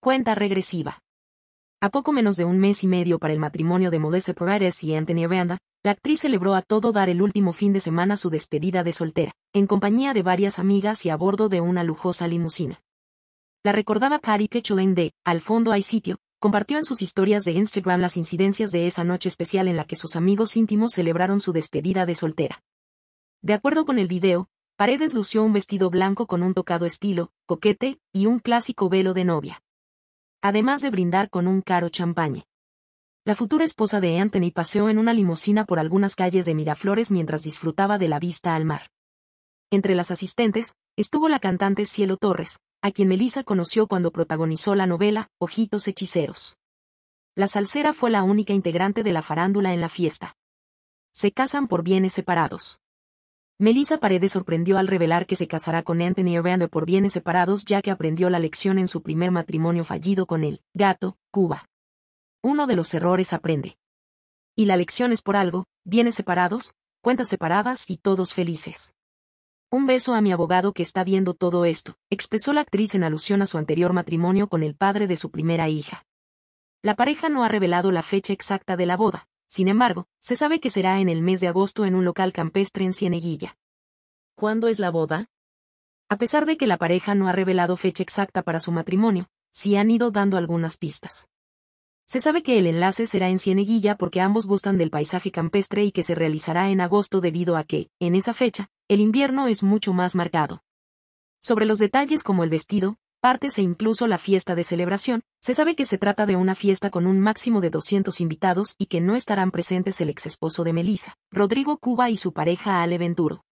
Cuenta regresiva. A poco menos de un mes y medio para el matrimonio de Melissa Paredes y Anthony Aranda, la actriz celebró a todo dar el último fin de semana su despedida de soltera, en compañía de varias amigas y a bordo de una lujosa limusina. La recordaba Patty Ketchelain de Al fondo hay sitio, compartió en sus historias de Instagram las incidencias de esa noche especial en la que sus amigos íntimos celebraron su despedida de soltera. De acuerdo con el video, Paredes lució un vestido blanco con un tocado estilo, coquete, y un clásico velo de novia además de brindar con un caro champaña. La futura esposa de Anthony paseó en una limusina por algunas calles de Miraflores mientras disfrutaba de la vista al mar. Entre las asistentes, estuvo la cantante Cielo Torres, a quien Melissa conoció cuando protagonizó la novela Ojitos Hechiceros. La salsera fue la única integrante de la farándula en la fiesta. Se casan por bienes separados. Melissa Paredes sorprendió al revelar que se casará con Anthony Erander por bienes separados ya que aprendió la lección en su primer matrimonio fallido con él, gato, Cuba. Uno de los errores aprende. Y la lección es por algo, bienes separados, cuentas separadas y todos felices. Un beso a mi abogado que está viendo todo esto, expresó la actriz en alusión a su anterior matrimonio con el padre de su primera hija. La pareja no ha revelado la fecha exacta de la boda, sin embargo, se sabe que será en el mes de agosto en un local campestre en Cieneguilla. ¿Cuándo es la boda? A pesar de que la pareja no ha revelado fecha exacta para su matrimonio, sí han ido dando algunas pistas. Se sabe que el enlace será en Cieneguilla porque ambos gustan del paisaje campestre y que se realizará en agosto debido a que, en esa fecha, el invierno es mucho más marcado. Sobre los detalles como el vestido, partes e incluso la fiesta de celebración, se sabe que se trata de una fiesta con un máximo de 200 invitados y que no estarán presentes el ex esposo de Melissa, Rodrigo Cuba y su pareja Ale Venturo.